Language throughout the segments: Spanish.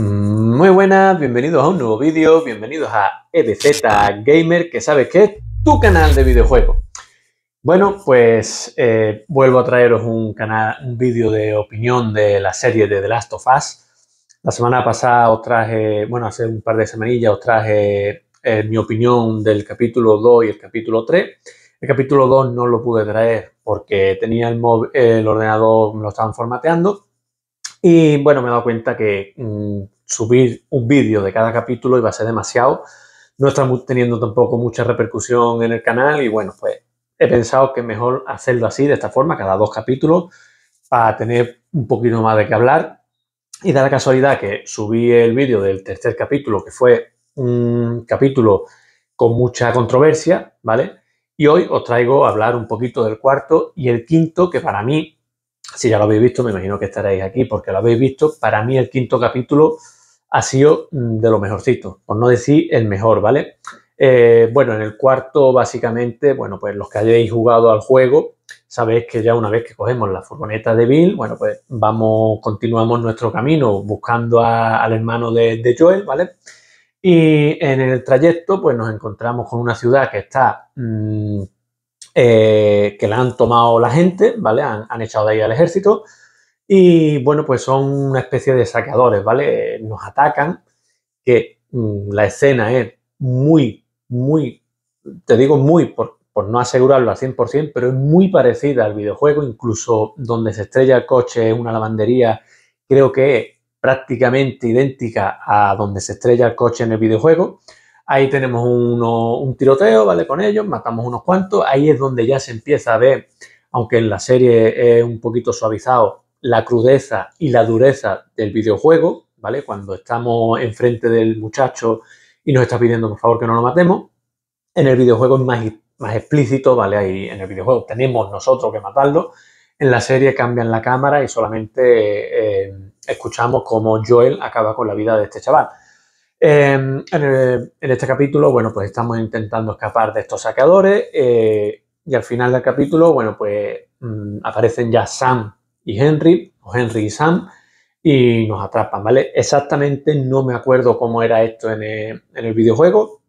Mm, muy buenas, bienvenidos a un nuevo vídeo, bienvenidos a EDZ Gamer, que sabes que es tu canal de videojuegos. Bueno, pues eh, vuelvo a traeros un, canal, un vídeo de opinión de la serie de The Last of Us. La semana pasada os traje, bueno, hace un par de semanillas os traje eh, mi opinión del capítulo 2 y el capítulo 3. El capítulo 2 no lo pude traer porque tenía el, ordenador, me lo estaban formateando. Y bueno, me he dado cuenta que mm, subir un vídeo de cada capítulo va a ser demasiado. No estamos teniendo tampoco mucha repercusión en el canal y bueno, pues he pensado que mejor hacerlo así, de esta forma, cada dos capítulos, para tener un poquito más de qué hablar. Y da la casualidad que subí el vídeo del tercer capítulo, que fue un capítulo con mucha controversia, ¿vale? Y hoy os traigo a hablar un poquito del cuarto y el quinto, que para mí, si ya lo habéis visto, me imagino que estaréis aquí porque lo habéis visto, para mí el quinto capítulo ha sido mm, de lo mejorcito, por no decir el mejor, ¿vale? Eh, bueno, en el cuarto, básicamente, bueno, pues los que hayáis jugado al juego, sabéis que ya una vez que cogemos la furgoneta de Bill, bueno, pues vamos, continuamos nuestro camino buscando al hermano de, Joel, ¿vale? Y en el trayecto, pues nos encontramos con una ciudad que está, mm, eh, que la han tomado la gente, ¿vale? Han, han echado de ahí al ejército, y bueno, pues son una especie de saqueadores, ¿vale? Nos atacan, que mm, la escena es muy, muy, te digo muy, por, no asegurarlo al 100%, pero es muy parecida al videojuego, incluso donde se estrella el coche en una lavandería, creo que es prácticamente idéntica a donde se estrella el coche en el videojuego. Ahí tenemos un tiroteo, ¿vale? Con ellos, matamos unos cuantos. Ahí es donde ya se empieza a ver, aunque en la serie es un poquito suavizado, la crudeza y la dureza del videojuego, ¿vale? Cuando estamos enfrente del muchacho y nos está pidiendo por favor que no lo matemos. En el videojuego es más, más explícito, ¿vale? Ahí en el videojuego tenemos nosotros que matarlo. En la serie cambian la cámara y solamente eh, escuchamos cómo Joel acaba con la vida de este chaval. Em, en, este capítulo, bueno, pues estamos intentando escapar de estos saqueadores eh, y al final del capítulo, bueno, pues mm, aparecen ya Sam y Henry, o Henry y Sam, y nos atrapan, ¿vale? Exactamente no me acuerdo cómo era esto en el, videojuego,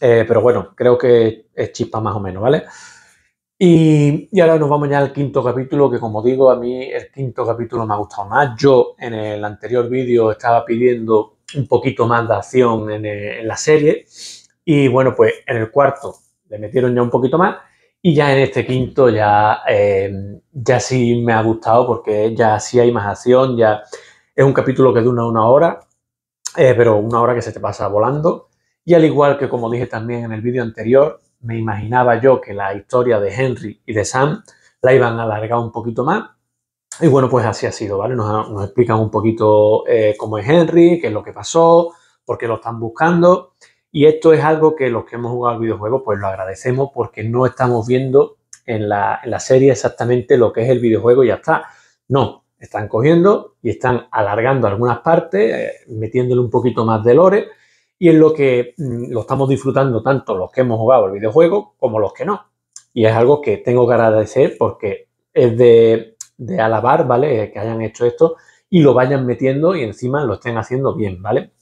eh, pero bueno, creo que es chispa más o menos, ¿vale? Y, ahora nos vamos ya al quinto capítulo, que como digo, a mí el quinto capítulo me ha gustado más. Yo en el anterior vídeo estaba pidiendo un poquito más de acción en eh, la serie, y bueno, pues en el cuarto le metieron ya un poquito más. Y ya en este quinto ya, eh, ya sí me ha gustado porque ya sí hay más acción, ya es un capítulo que dura una hora, eh, pero una hora que se te pasa volando. Y al igual que como dije también en el vídeo anterior, me imaginaba yo que la historia de Henry y de Sam la iban a alargar un poquito más. Y bueno, pues así ha sido, ¿vale? Nos, explican un poquito eh, cómo es Henry, qué es lo que pasó, por qué lo están buscando. Y esto es algo que los que hemos jugado al videojuego, pues lo agradecemos porque no estamos viendo en la, serie exactamente lo que es el videojuego y ya está. No, están cogiendo y están alargando algunas partes, eh, metiéndole un poquito más de lore, y es lo que mm, lo estamos disfrutando tanto los que hemos jugado al videojuego como los que no. Y es algo que tengo que agradecer porque es de, de alabar, ¿vale? Que hayan hecho esto y lo vayan metiendo y encima lo estén haciendo bien, ¿vale?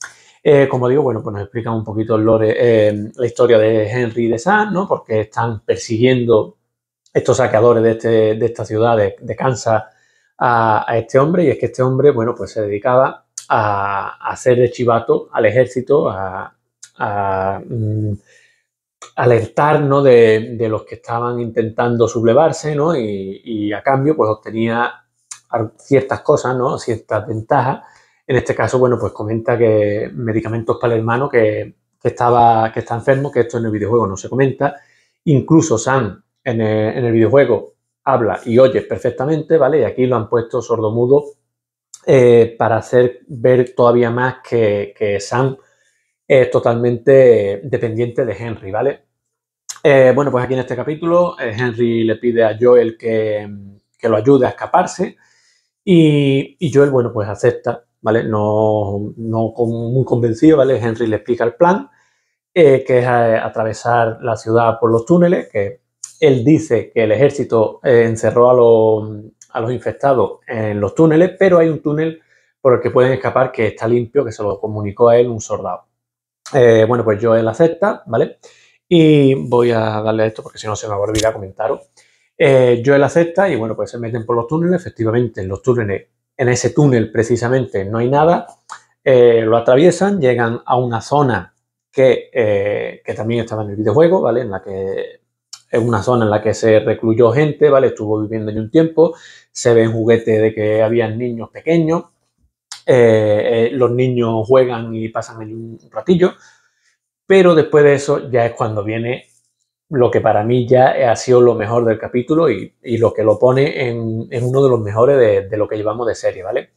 Eh, como digo, bueno, pues nos explican un poquito eh, la historia de Henry de Sam, ¿no? Porque están persiguiendo estos saqueadores de, este, de esta ciudad de, Kansas a, este hombre. Y es que este hombre, bueno, pues se dedicaba a, hacer de chivato al ejército, a, mm, alertar de, los que estaban intentando sublevarse, ¿no? Y, y a cambio, pues obtenía ciertas cosas, ¿no? Ciertas ventajas en este caso, bueno, pues comenta que medicamentos para el hermano que, estaba, que está enfermo, que esto en el videojuego no se comenta. Incluso Sam en el, videojuego habla y oye perfectamente, ¿vale? Y aquí lo han puesto sordomudo eh, para hacer ver todavía más que, Sam es totalmente dependiente de Henry, ¿vale? Eh, bueno, pues aquí en este capítulo eh, Henry le pide a Joel que, que lo ayude a escaparse y Joel, bueno, pues acepta no, no muy convencido, ¿vale? Henry le explica el plan, eh, que es eh, atravesar la ciudad por los túneles, que él dice que el ejército eh, encerró a los, a infectados en los túneles, pero hay un túnel por el que pueden escapar que está limpio, que se lo comunicó a él un soldado. bueno, pues yo él acepta, ¿vale? Y voy a darle a esto porque si no se me va a olvidar comentaros. Eh, él acepta y bueno, pues se meten por los túneles. Efectivamente, en los túneles en ese túnel precisamente no hay nada, eh, lo atraviesan, llegan a una zona eh, que, también estaba en el videojuego, ¿vale? En la que es una zona en la que se recluyó gente, ¿vale? Estuvo viviendo allí un tiempo, se ven juguetes de que habían niños pequeños, eh, los niños juegan y pasan allí un ratillo, pero después de eso ya es cuando viene lo que para mí ya ha sido lo mejor del capítulo y, lo que lo pone en, uno de los mejores de, lo que llevamos de serie, ¿vale?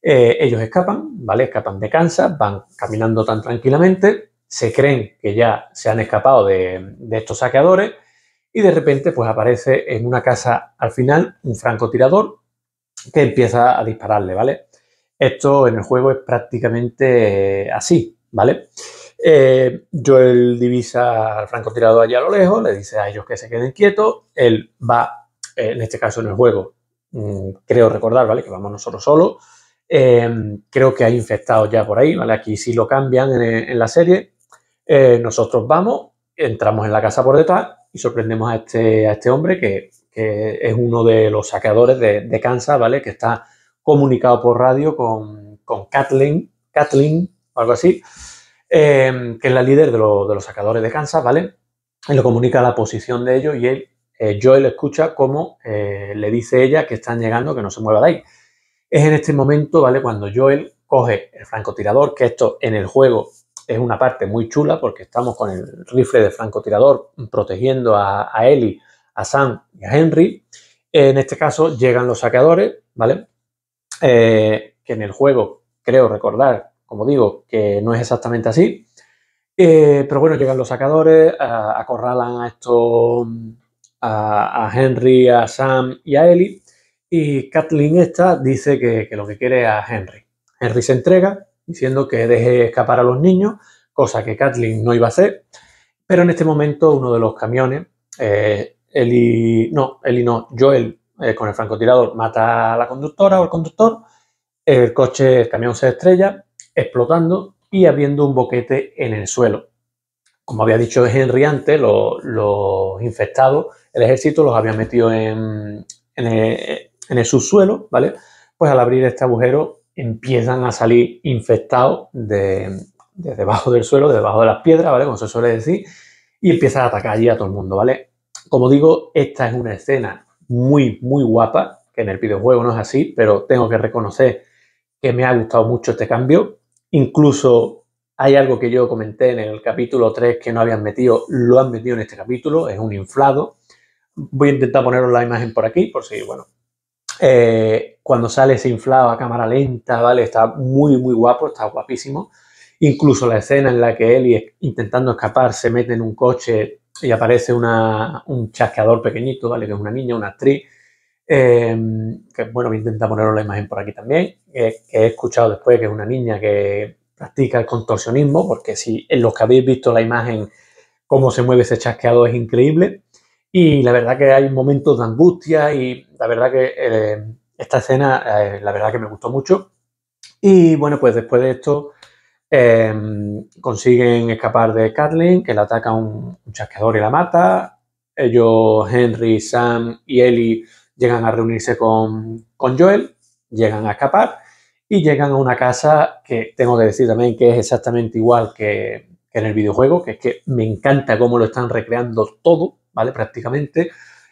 Eh, ellos escapan, ¿vale? Escapan de Kansas, van caminando tan tranquilamente, se creen que ya se han escapado de, de estos saqueadores y de repente pues aparece en una casa al final un francotirador que empieza a dispararle, ¿vale? Esto en el juego es prácticamente eh, así, ¿vale? Yo eh, el divisa al francotirador allá a lo lejos, le dice a ellos que se queden quietos, él va, eh, en este caso en el juego, mm, creo recordar, ¿vale? Que vamos nosotros solos, eh, creo que hay infectados ya por ahí, ¿vale? Aquí sí lo cambian en, la serie, nosotros vamos, entramos en la casa por detrás y sorprendemos a este, a este hombre que, es uno de los saqueadores de, Kansas, ¿vale? Que está comunicado por radio con, con Kathleen, Kathleen, algo así. Em, que es la líder de, los sacadores de Kansas, ¿vale? Y le comunica la posición de ellos y él, eh, Joel escucha cómo eh, le dice ella que están llegando, que no se mueva de ahí. Es en este momento, ¿vale? Cuando Joel coge el francotirador, que esto en el juego es una parte muy chula porque estamos con el rifle de francotirador protegiendo a, Eli, Ellie, a Sam y a Henry. En este caso llegan los sacadores, ¿vale? Eh, que en el juego creo recordar como digo, que no es exactamente así. Eh, pero bueno, llegan los sacadores, acorralan a esto mm, a, Henry, a Sam y a Ellie. Y Kathleen esta dice que, lo que quiere es a Henry. Henry se entrega diciendo que deje escapar a los niños, cosa que Kathleen no iba a hacer. Pero en este momento uno de los camiones, eh, Ellie Eli, no, Eli no, Joel eh, con el francotirador mata a la conductora o al conductor, el coche, el camión se estrella, explotando y abriendo un boquete en el suelo. Como había dicho Henry antes, los, infectados, el ejército los había metido en, el, subsuelo, ¿vale? Pues al abrir este agujero empiezan a salir infectados de, debajo del suelo, debajo de las piedras, ¿vale? Como se suele decir, y empiezan a atacar allí a todo el mundo, ¿vale? Como digo, esta es una escena muy, muy guapa, que en el videojuego no es así, pero tengo que reconocer que me ha gustado mucho este cambio. Incluso hay algo que yo comenté en el capítulo 3 que no habían metido, lo han metido en este capítulo, es un inflado. Voy a intentar poneros la imagen por aquí, por si, bueno. Eh, cuando sale ese inflado a cámara lenta, ¿vale? Está muy, muy guapo, está guapísimo. Incluso la escena en la que él intentando escapar, se mete en un coche y aparece un chasqueador pequeñito, ¿vale? Que es una niña, una actriz, Em, que bueno, me a poner poneros la imagen por aquí también, que he escuchado después que es una niña que practica el contorsionismo, porque si en los que habéis visto la imagen, cómo se mueve ese chasqueado es increíble. Y la verdad que hay momentos de angustia y la verdad que eh, esta escena, eh, la verdad que me gustó mucho. Y bueno, pues después de esto em, consiguen escapar de Carlin, que le ataca un chasqueador y la mata. Ellos, Henry, Sam y Ellie llegan a reunirse con, Joel, llegan a escapar y llegan a una casa que tengo que decir también que es exactamente igual que, en el videojuego, que es que me encanta cómo lo están recreando todo, ¿vale? Prácticamente,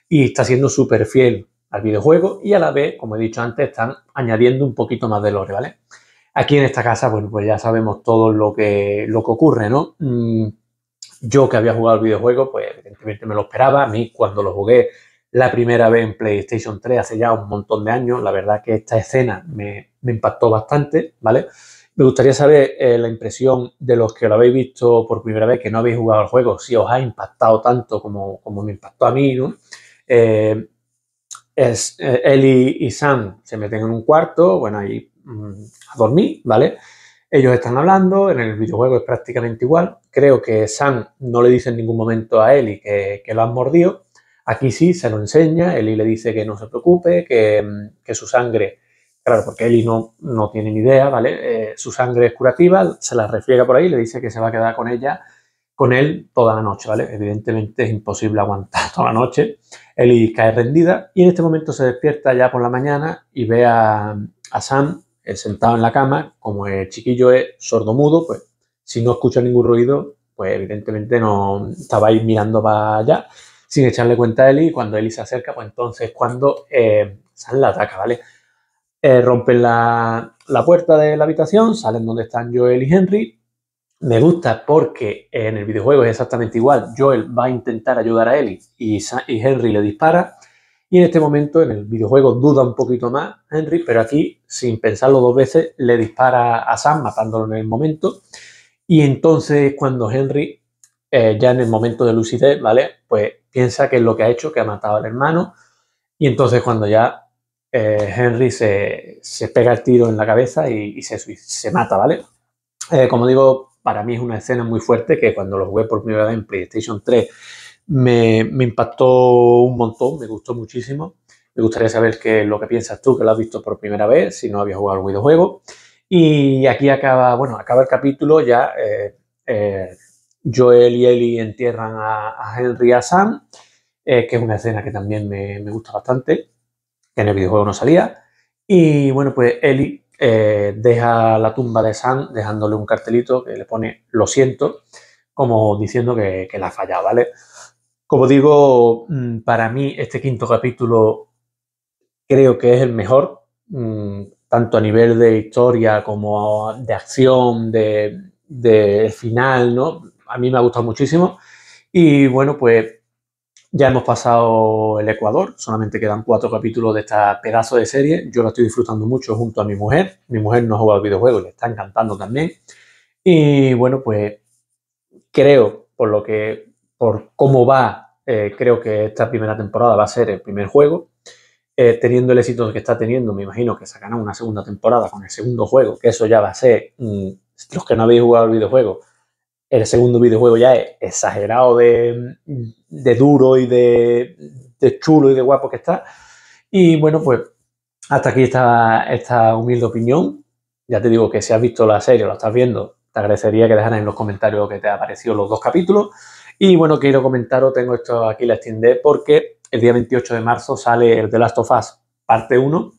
y está siendo súper fiel al videojuego y a la vez, como he dicho antes, están añadiendo un poquito más de lore, ¿vale? Aquí en esta casa, bueno, pues ya sabemos todo lo que, lo que ocurre, ¿no? Mm, yo que había jugado el videojuego, pues evidentemente me lo esperaba, a mí cuando lo jugué la primera vez en PlayStation 3 hace ya un montón de años. La verdad que esta escena me, impactó bastante, ¿vale? Me gustaría saber eh, la impresión de los que lo habéis visto por primera vez, que no habéis jugado al juego, si os ha impactado tanto como, me impactó a mí, eh, es, eh, Eli y Sam se meten en un cuarto, bueno, ahí mm, a dormir, ¿vale? Ellos están hablando, en el videojuego es prácticamente igual. Creo que Sam no le dice en ningún momento a Eli que, que lo han mordido. Aquí sí se lo enseña, Eli le dice que no se preocupe, que, mm, su sangre, claro, porque Eli no, no tiene ni idea, ¿vale? Eh, su sangre es curativa, se la refriega por ahí, le dice que se va a quedar con ella, con él toda la noche, ¿vale? Evidentemente es imposible aguantar toda la noche. Eli cae rendida y en este momento se despierta ya por la mañana y ve a, Sam eh, sentado en la cama, como el chiquillo es sordo-mudo, pues si no escucha ningún ruido, pues evidentemente no estaba ahí mirando para allá sin echarle cuenta a Eli. Y cuando Eli se acerca, pues entonces cuando eh, Sam la ataca, ¿vale? Eh, rompen la, puerta de la habitación, salen donde están Joel y Henry. Me gusta porque en el videojuego es exactamente igual. Joel va a intentar ayudar a Ellie y, y Henry le dispara. Y en este momento, en el videojuego, duda un poquito más Henry, pero aquí, sin pensarlo dos veces, le dispara a Sam, matándolo en el momento. Y entonces, cuando Henry, eh, ya en el momento de lucidez, ¿vale? Pues piensa que es lo que ha hecho, que ha matado al hermano. Y entonces cuando ya eh, Henry se, pega el tiro en la cabeza y, se, mata, ¿vale? Eh, como digo, para mí es una escena muy fuerte que cuando lo jugué por primera vez en PlayStation 3 me, impactó un montón, me gustó muchísimo. Me gustaría saber qué lo que piensas tú, que lo has visto por primera vez, si no habías jugado al videojuego. Y aquí acaba, bueno, acaba el capítulo ya eh, Joel y Ellie entierran a, Henry y a Sam, eh, que es una escena que también me, gusta bastante, que en el videojuego no salía. Y bueno, pues Ellie eh, deja la tumba de Sam dejándole un cartelito que le pone lo siento, como diciendo que, que la falla, ¿vale? Como digo, mm, para mí este quinto capítulo creo que es el mejor, mm, tanto a nivel de historia como de acción, de, de final, ¿no? a mí me ha gustado muchísimo. Y bueno, pues ya hemos pasado el Ecuador, solamente quedan cuatro capítulos de esta pedazo de serie. Yo la estoy disfrutando mucho junto a mi mujer. Mi mujer no juega al videojuego, le está encantando también. Y bueno, pues creo, por lo que, por cómo va, eh, creo que esta primera temporada va a ser el primer juego. Eh, teniendo el éxito que está teniendo, me imagino que sacarán una segunda temporada con el segundo juego, que eso ya va a ser, mm, los que no habéis jugado al videojuego, el segundo videojuego ya es exagerado de, duro y de, chulo y de guapo que está. Y bueno, pues hasta aquí está esta humilde opinión. Ya te digo que si has visto la serie o la estás viendo, te agradecería que dejaras en los comentarios que te ha parecido los dos capítulos. Y bueno, quiero comentaros, tengo esto aquí la extiende, porque el día 28 de marzo sale el The Last of Us parte 1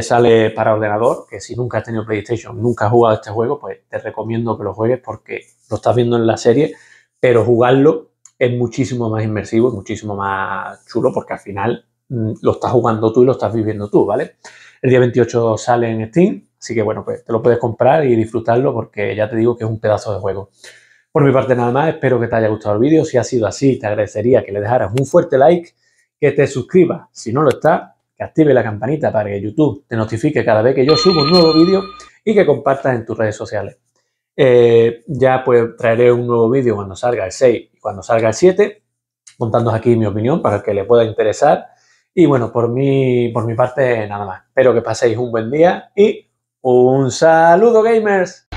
sale para ordenador, que si nunca has tenido PlayStation, nunca has jugado este juego, pues te recomiendo que lo juegues porque lo estás viendo en la serie, pero jugarlo es muchísimo más inmersivo, es muchísimo más chulo porque al final mm, lo estás jugando tú y lo estás viviendo tú, ¿vale? El día 28 sale en Steam, así que bueno, pues te lo puedes comprar y disfrutarlo porque ya te digo que es un pedazo de juego. Por mi parte nada más, espero que te haya gustado el vídeo, si ha sido así te agradecería que le dejaras un fuerte like, que te suscribas si no lo estás active la campanita para que YouTube te notifique cada vez que yo subo un nuevo vídeo y que compartas en tus redes sociales. Eh, ya pues traeré un nuevo vídeo cuando salga el 6 y cuando salga el 7, contándos aquí mi opinión para que le pueda interesar. Y bueno, por por mi parte nada más. Espero que paséis un buen día y un saludo gamers.